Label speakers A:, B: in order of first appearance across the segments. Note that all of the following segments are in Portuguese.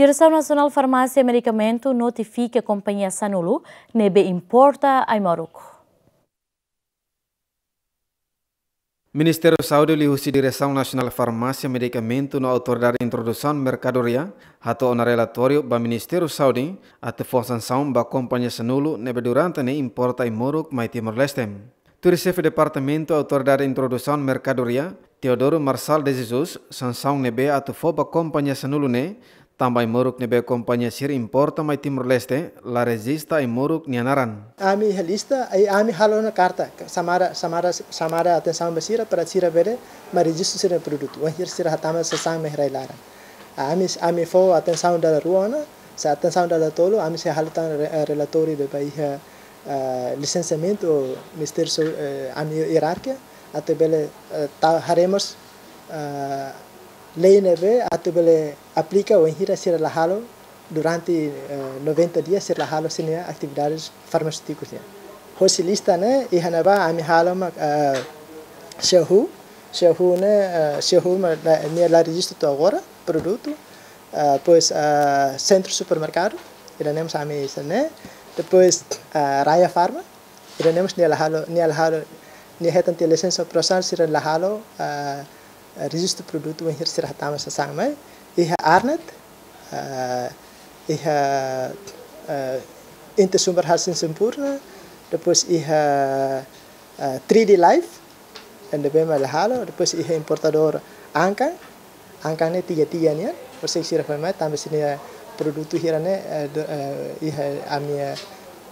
A: Direção Nacional Farmácia e Medicamento notifica a companhia Sanulu, nebe importa a Moruco.
B: Ministério da Saúde lihusi Direção Nacional Farmácia e Medicamento na Autoridade de Introdução Mercadoria, atau no relatório do Ministério da Saúde, até sanção da companhia Sanulu, nebe durante ne né, importa e Moruco, mais Timor-Leste. Turi Departamento Autoridade de Introdução Mercadoria, Teodoro Marçal de Jesus, sanção nebe até a companhia Sanulu ne, né, tambay muruk be compañía sir importa mai Timor Leste la resista ai muruk ni anaran.
A: Ami lista ai ami halona una carta samara samara samara atención besira para sira bere ma registro sira produto wahir sira hatama sa sang lara Ami ami fo atención da ruana sa atención da tolo ami se halta eh, relatori de pai eh, eh, licenciamento mister so ami hierarquia até bele ta haremos Lei atu boleh aplica o ingira ser lahalo durante uh, eh, 90 dias ser lahalo senia atividades farmacêuticas. Hoje lista né e hanaba ami halo mak uh, eh, shahu shahu né Shahu eh, shahu minha lá registro agora produto uh, pois uh, centro supermercado iremos ami isso né depois uh, Raya Pharma iremos nia lahalo nia lahalo nia hetan licença processar ser lahalo uh, produk registreproduct wanneer Sirahtamas samen. Iha Arnet, iha Inte sumber hasil Sempurna, depois iha 3D Life, en de Bema Halo, depois iha importador angka angka ne tiga tiga nian, persik Sirahtamas, tambah sini produk tu hirane iha amia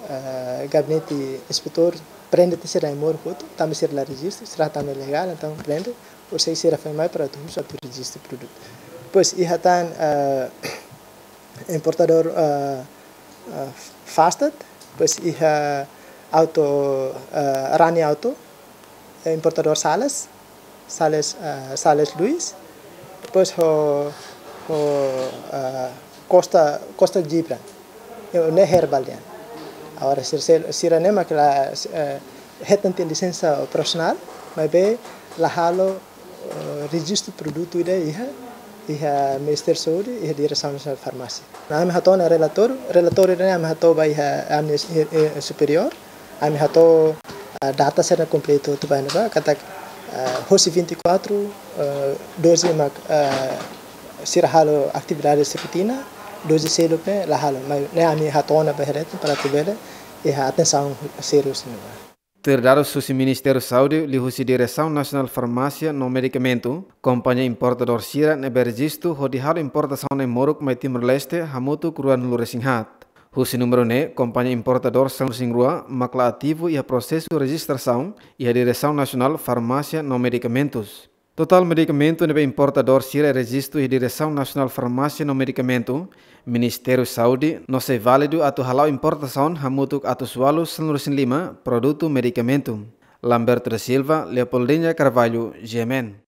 A: Eh, gabinete inspetor prende te sira imor hoto tam sira la registro será também tá legal então prende por sei sira fai mai para tu só tu registro produto pois i tá, hatan eh, importador eh, fasted pois i auto rani auto é importador sales sales sales luis pois o ho costa costa gibran é herbalian Ahora, si Renema, que la gente eh, en licencia profesional, me ve la halo eh, registro producto de hija, hija Ministerio de Saúde, hija Dirección Nacional de Farmacia. Nada me ható relator, relator Renema me ható by hija eh, superior, me ható data serna completo tu bahan apa kata hosi 24 dosis mak sirahalo aktividades rutina doze selo pe lahal mai ne ami hatona pe heret para tubele e hatne saung serius ne
B: Terdaro Susi Ministério Saúde lihusi Direção Nacional Farmácia no Medicamento, companhia importador Sira o hodiharo importação em Moruk, mai Timor-Leste, Hamutu, Kruan Luresinghat. Husi número ne, companhia importador São Singrua, macla ativo e a processo de registração e a Direção Nacional Farmácia no Medicamentos. Total medicamento deve importador será registro e Direção Nacional Farmácia no Medicamento, Ministério Saúde, não se válido atau halau importação hamutuk ato sualu seluruhin lima produto medicamento. Lamberto da Silva, Leopoldinha Carvalho, GMN.